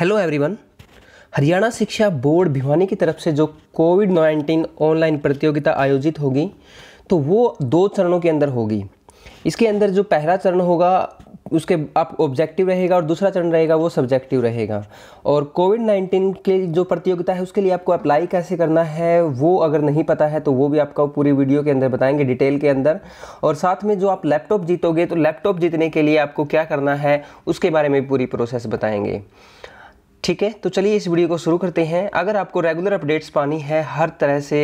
hello everyone Haryana शिक्षा board Bhiwani की तरफ से जो कोविड नाइन्टीन ऑनलाइन प्रतियोगिता आयोजित होगी तो वो दो चरणों के अंदर होगी इसके अंदर जो पहला चरण होगा उसके आप ऑब्जेक्टिव रहेगा और दूसरा चरण रहेगा वो सब्जेक्टिव रहेगा और कोविड नाइन्टीन के जो प्रतियोगिता है उसके लिए आपको अप्लाई कैसे करना है वो अगर नहीं पता है तो वो भी आपको पूरी वीडियो के अंदर बताएंगे डिटेल के अंदर और साथ में जो आप लैपटॉप जीतोगे तो लैपटॉप जीतने के लिए आपको क्या करना है उसके बारे में पूरी प्रोसेस बताएंगे ठीक है तो चलिए इस वीडियो को शुरू करते हैं अगर आपको रेगुलर अपडेट्स पानी है हर तरह से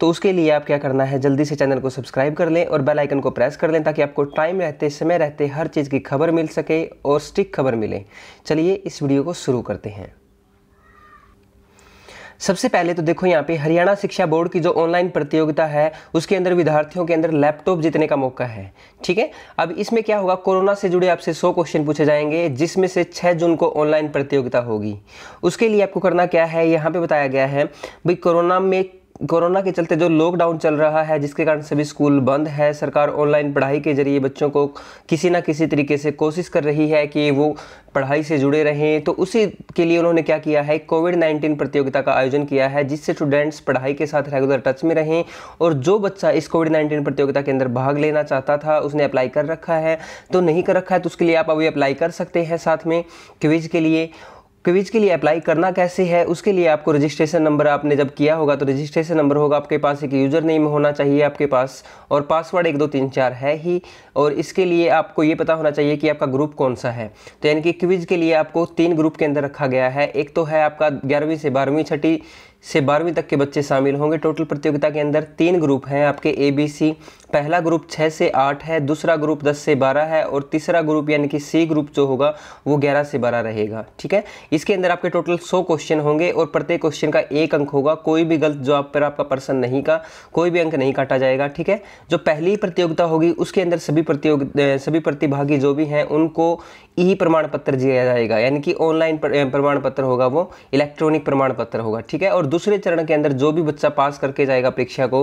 तो उसके लिए आप क्या करना है जल्दी से चैनल को सब्सक्राइब कर लें और बेल आइकन को प्रेस कर लें ताकि आपको टाइम रहते समय रहते हर चीज़ की खबर मिल सके और स्टिक खबर मिले चलिए इस वीडियो को शुरू करते हैं सबसे पहले तो देखो यहाँ पे हरियाणा शिक्षा बोर्ड की जो ऑनलाइन प्रतियोगिता है उसके अंदर विद्यार्थियों के अंदर लैपटॉप जीतने का मौका है ठीक है अब इसमें क्या होगा कोरोना से जुड़े आपसे सौ क्वेश्चन पूछे जाएंगे जिसमें से छः जून को ऑनलाइन प्रतियोगिता होगी उसके लिए आपको करना क्या है यहाँ पे बताया गया है भाई कोरोना में कोरोना के चलते जो लॉकडाउन चल रहा है जिसके कारण सभी स्कूल बंद है सरकार ऑनलाइन पढ़ाई के जरिए बच्चों को किसी ना किसी तरीके से कोशिश कर रही है कि वो पढ़ाई से जुड़े रहें तो उसी के लिए उन्होंने क्या किया है कोविड नाइन्टीन प्रतियोगिता का आयोजन किया है जिससे स्टूडेंट्स पढ़ाई के साथ रेगुलर टच में रहें और जो बच्चा इस कोविड नाइन्टीन प्रतियोगिता के अंदर भाग लेना चाहता था उसने अप्लाई कर रखा है तो नहीं कर रखा है तो उसके लिए आप अभी अप्लाई कर सकते हैं साथ में क्विज के लिए क्विज के लिए अप्लाई करना कैसे है उसके लिए आपको रजिस्ट्रेशन नंबर आपने जब किया होगा तो रजिस्ट्रेशन नंबर होगा आपके पास एक यूज़र नेम होना चाहिए आपके पास और पासवर्ड एक दो तीन चार है ही और इसके लिए आपको ये पता होना चाहिए कि आपका ग्रुप कौन सा है तो यानी कि क्विज़ के लिए आपको तीन ग्रुप के अंदर रखा गया है एक तो है आपका ग्यारहवीं से बारहवीं छठी से बारहवीं तक के बच्चे शामिल होंगे टोटल प्रतियोगिता के अंदर तीन ग्रुप हैं आपके ए बी सी पहला ग्रुप छः से आठ है दूसरा ग्रुप दस से बारह है और तीसरा ग्रुप यानी कि सी ग्रुप जो होगा वो ग्यारह से बारह रहेगा ठीक है इसके अंदर आपके टोटल सौ क्वेश्चन होंगे और प्रत्येक क्वेश्चन का एक अंक होगा कोई भी गलत जवाब पर आपका पर्सन नहीं का कोई भी अंक नहीं काटा जाएगा ठीक है जो पहली प्रतियोगिता होगी उसके अंदर सभी प्रतियोग सभी प्रतिभागी जो भी हैं उनको ई प्रमाण पत्र दिया जाएगा यानी कि ऑनलाइन प्रमाण पत्र होगा वो इलेक्ट्रॉनिक प्रमाण पत्र होगा ठीक है और दूसरे चरण के अंदर जो भी बच्चा पास करके जाएगा परीक्षा को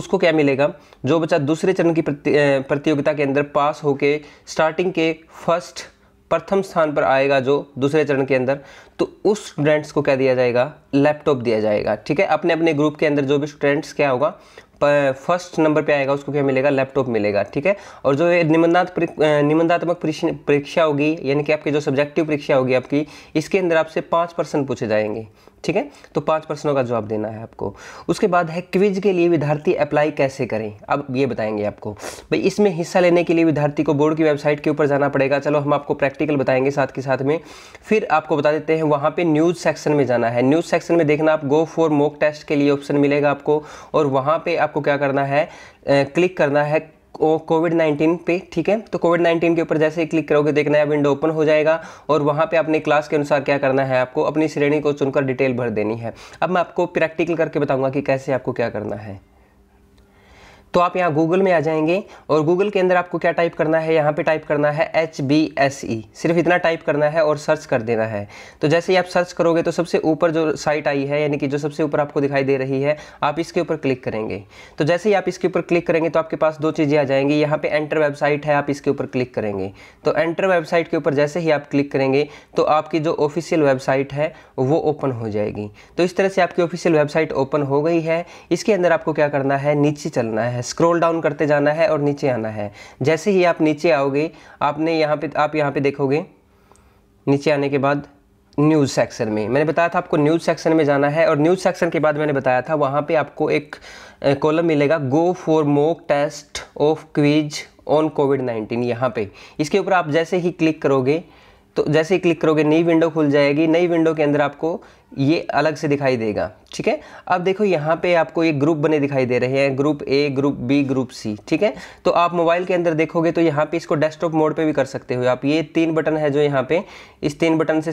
उसको क्या मिलेगा जो बच्चा दूसरे चरण की प्रतियोगिता के अंदर पास होके स्टार्टिंग के फर्स्ट प्रथम स्थान पर आएगा जो दूसरे चरण के अंदर तो उस स्टूडेंट्स को क्या दिया जाएगा लैपटॉप दिया जाएगा ठीक है अपने अपने ग्रुप के अंदर जो भी स्टूडेंट्स क्या होगा फर्स्ट नंबर पे आएगा उसको क्या मिलेगा लैपटॉप मिलेगा ठीक है और जो निबंधात निबंधात्मक परीक्षा होगी यानी कि आपकी जो सब्जेक्टिव परीक्षा होगी आपकी इसके अंदर आपसे पाँच पर्सन पूछे जाएंगे ठीक है तो पाँच प्रश्नों का जवाब देना है आपको उसके बाद है क्विज के लिए विद्यार्थी अप्लाई कैसे करें अब ये बताएंगे आपको भाई इसमें हिस्सा लेने के लिए विद्यार्थी को बोर्ड की वेबसाइट के ऊपर जाना पड़ेगा चलो हम आपको प्रैक्टिकल बताएंगे साथ के साथ में फिर आपको बता देते हैं वहाँ पे न्यूज़ सेक्शन में जाना है न्यूज़ सेक्शन में देखना आप गो फॉर मोक टेस्ट के लिए ऑप्शन मिलेगा आपको और वहाँ पर आप आपको क्या करना है क्लिक करना है कोविड 19 पे ठीक है तो कोविड 19 के ऊपर जैसे ही क्लिक करोगे देखना है विंडो ओपन हो जाएगा और वहाँ पे अपने क्लास के अनुसार क्या करना है आपको अपनी श्रेणी को चुनकर डिटेल भर देनी है अब मैं आपको प्रैक्टिकल करके बताऊंगा कि कैसे आपको क्या करना है तो आप यहाँ गूगल में आ जाएंगे और गूगल के अंदर आपको क्या टाइप करना है यहाँ पे टाइप करना है एच बी एस ई सिर्फ इतना टाइप करना है और सर्च कर देना है तो जैसे ही आप सर्च करोगे तो सबसे ऊपर जो साइट आई है यानी कि जो सबसे ऊपर आपको दिखाई दे रही है आप इसके ऊपर क्लिक करेंगे तो जैसे ही आप इसके ऊपर क्लिक करेंगे तो आपके पास दो चीज़ें आ जाएंगी यहाँ पर एंटर वेबसाइट है आप इसके ऊपर क्लिक करेंगे तो एंटर वेबसाइट के ऊपर जैसे ही आप क्लिक करेंगे तो आपकी जो ऑफिशियल वेबसाइट है वो ओपन हो जाएगी तो इस तरह से आपकी ऑफिशियल वेबसाइट ओपन हो गई है इसके अंदर आपको क्या करना है नीचे चलना है है स्क्रॉल डाउन करते जाना है और नीचे आना है जैसे ही आप नीचे आओगे आपने यहाँ पे आप यहाँ पे देखोगे नीचे आने के बाद न्यूज़ सेक्शन में मैंने बताया था आपको न्यूज़ सेक्शन में जाना है और न्यूज़ सेक्शन के बाद मैंने बताया था वहाँ पर आपको एक कॉलम मिलेगा go for mock test of quiz on Covid nineteen यहाँ पर इसके ऊपर आप जैसे ही क्लिक करोगे तो जैसे ही क्लिक करोगे नई विंडो खुल जाएगी नई विंडो के अंदर आपको ये अलग से दिखाई देगा ठीक है अब देखो यहाँ पे आपको ये ग्रुप बने दिखाई दे रहे हैं group A group B group C ठीक है तो आप मोबाइल के अंदर देखोगे तो यहाँ पे इसको डेस्कटॉप मोड पे भी कर सकते हो आप ये तीन बटन है जो यहाँ पे इस तीन बटन से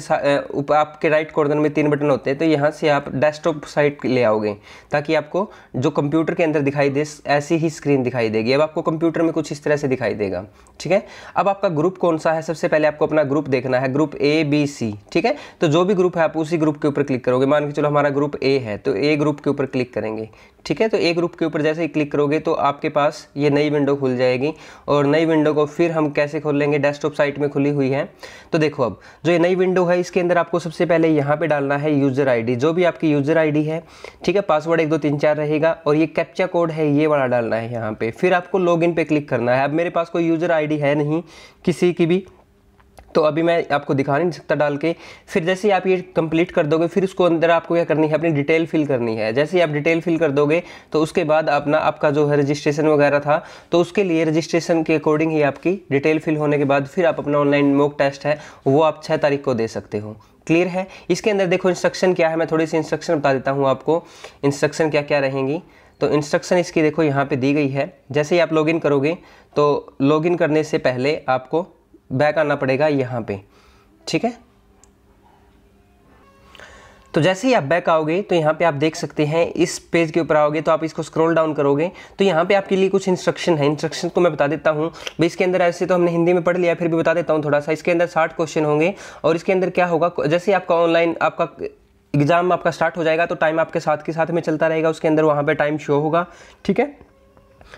आपके राइट कॉर्नर में तीन बटन होते हैं तो यहाँ से आप डेस्कटॉप साइड ले आओगे ताकि आपको जो कंप्यूटर के अंदर दिखाई दे ऐसी ही स्क्रीन दिखाई देगी अब आपको कंप्यूटर में कुछ इस तरह से दिखाई देगा ठीक है अब आपका ग्रुप कौन सा है सबसे पहले आपको अपना ग्रुप देखना है ग्रुप ए बी सी ठीक है तो जो भी ग्रुप है आप उसी ग्रुप के ऊपर क्लिक करोगे मान के चलो हमारा ग्रुप ए है तो ए ग्रुप के ऊपर क्लिक करेंगे ठीक है तो ए ग्रुप के ऊपर जैसे ही क्लिक करोगे तो आपके पास ये नई विंडो खुल जाएगी और नई विंडो को फिर हम कैसे खोल लेंगे डेस्कटॉप साइट में खुली हुई है तो देखो अब जो ये नई विंडो है इसके अंदर आपको सबसे पहले यहाँ पर डालना है यूज़र आई जो भी आपकी यूज़र आई है ठीक है पासवर्ड एक दो तीन चार रहेगा और ये कैप्चा कोड है ये वाला डालना है यहाँ पर फिर आपको लॉग पे क्लिक करना है अब मेरे पास कोई यूज़र आई है नहीं किसी की भी तो अभी मैं आपको दिखा नहीं सकता डाल के फिर जैसे ही आप ये कंप्लीट कर दोगे फिर उसको अंदर आपको क्या करनी है अपनी डिटेल फिल करनी है जैसे ही आप डिटेल फिल कर दोगे तो उसके बाद अपना आपका जो है रजिस्ट्रेशन वगैरह था तो उसके लिए रजिस्ट्रेशन के अकॉर्डिंग ही आपकी डिटेल फिल होने के बाद फिर आप अपना ऑनलाइन मोक टेस्ट है वो आप छः तारीख को दे सकते हो क्लियर है इसके अंदर देखो इंस्ट्रक्शन क्या है मैं थोड़ी सी इंस्ट्रक्शन बता देता हूँ आपको इंस्ट्रक्शन क्या क्या रहेंगी तो इंस्ट्रक्शन इसकी देखो यहाँ पे दी गई है जैसे ही आप लॉगिन करोगे तो लॉगिन करने से पहले आपको बैक आना पड़ेगा यहाँ पे ठीक है तो जैसे ही आप बैक आओगे तो यहाँ पे आप देख सकते हैं इस पेज के ऊपर आओगे तो आप इसको स्क्रॉल डाउन करोगे तो यहाँ पे आपके लिए कुछ इंस्ट्रक्शन है इंस्ट्रक्शन को मैं बता देता हूँ भाई इसके अंदर ऐसे तो हमने हिंदी में पढ़ लिया फिर भी बता देता हूँ थोड़ा सा इसके अंदर साठ क्वेश्चन होंगे और इसके अंदर क्या होगा जैसे आपका ऑनलाइन आपका एग्ज़ाम आपका स्टार्ट हो जाएगा तो टाइम आपके साथ के साथ में चलता रहेगा उसके अंदर वहाँ पर टाइम शो होगा ठीक है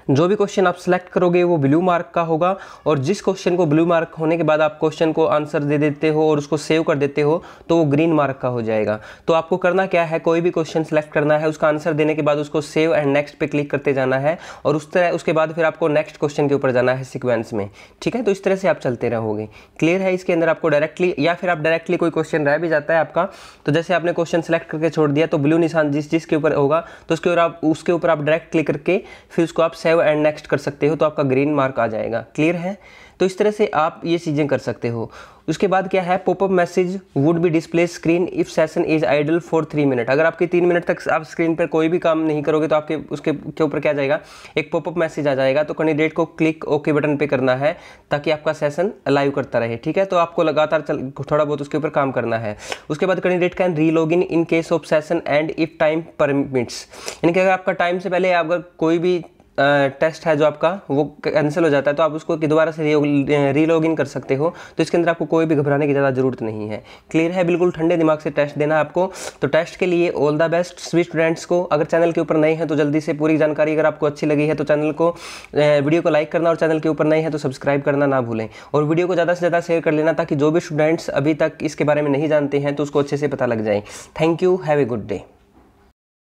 जो भी क्वेश्चन आप सेलेक्ट करोगे वो ब्लू मार्क का होगा और जिस क्वेश्चन को ब्लू मार्क होने के बाद आप क्वेश्चन को आंसर दे देते हो और उसको सेव कर देते हो तो वो ग्रीन मार्क का हो जाएगा तो आपको करना क्या है कोई भी क्वेश्चन सेलेक्ट करना है उसका आंसर देने के बाद उसको सेव एंड नेक्स्ट पे क्लिक करते जाना है और उस तरह उसके बाद फिर आपको नेक्स्ट क्वेश्चन के ऊपर जाना है सिक्वेंस में ठीक है तो इस तरह से आप चलते रहोगे क्लियर है इसके अंदर आपको डायरेक्टली या फिर आप डायरेक्टली कोई क्वेश्चन रह भी जाता है आपका तो जैसे आपने क्वेश्चन सेलेक्ट करके छोड़ दिया तो ब्लू निशान जिस जिसके ऊपर होगा तो उसके ऊपर आप उसके ऊपर आप डायरेक्ट क्लिक करके फिर उसको आप सेव एंड नेक्स्ट कर सकते हो तो आपका ग्रीन मार्क आ जाएगा क्लियर है तो इस तरह से आप ये चीज़ें कर सकते हो उसके बाद क्या है popup message would be display screen if session is idle for three minute अगर आपके तीन मिनट तक आप स्क्रीन पर कोई भी काम नहीं करोगे तो आपके उसके के ऊपर क्या जाएगा एक पॉपअप मैसेज आ जाएगा तो कैंडिडेट को क्लिक ओके बटन पे करना है ताकि आपका सेशन अलाइव करता रहे ठीक है तो आपको लगातार थोड़ा बहुत उसके ऊपर काम करना है उसके बाद candidate can re log in in case of session and if time permits यानी कि अगर आपका टाइम से पहले अगर कोई भी टेस्ट है जो आपका वो कैंसिल हो जाता है तो आप उसको दोबारा से री लॉग इन कर सकते हो तो इसके अंदर आपको कोई भी घबराने की ज़्यादा ज़रूरत नहीं है क्लियर है बिल्कुल ठंडे दिमाग से टेस्ट देना आपको तो टेस्ट के लिए ऑल द बेस्ट सभी स्टूडेंट्स को अगर चैनल के ऊपर नए हैं तो जल्दी से पूरी जानकारी अगर आपको अच्छी लगी है तो चैनल को वीडियो को लाइक करना और चैनल के ऊपर नए हैं तो सब्सक्राइब करना ना भूलें और वीडियो को ज़्यादा से ज़्यादा शेयर कर लेना ताकि जो भी स्टूडेंट्स अभी तक इसके बारे में नहीं जानते हैं तो उसको अच्छे से पता लग जाए thank you have a good day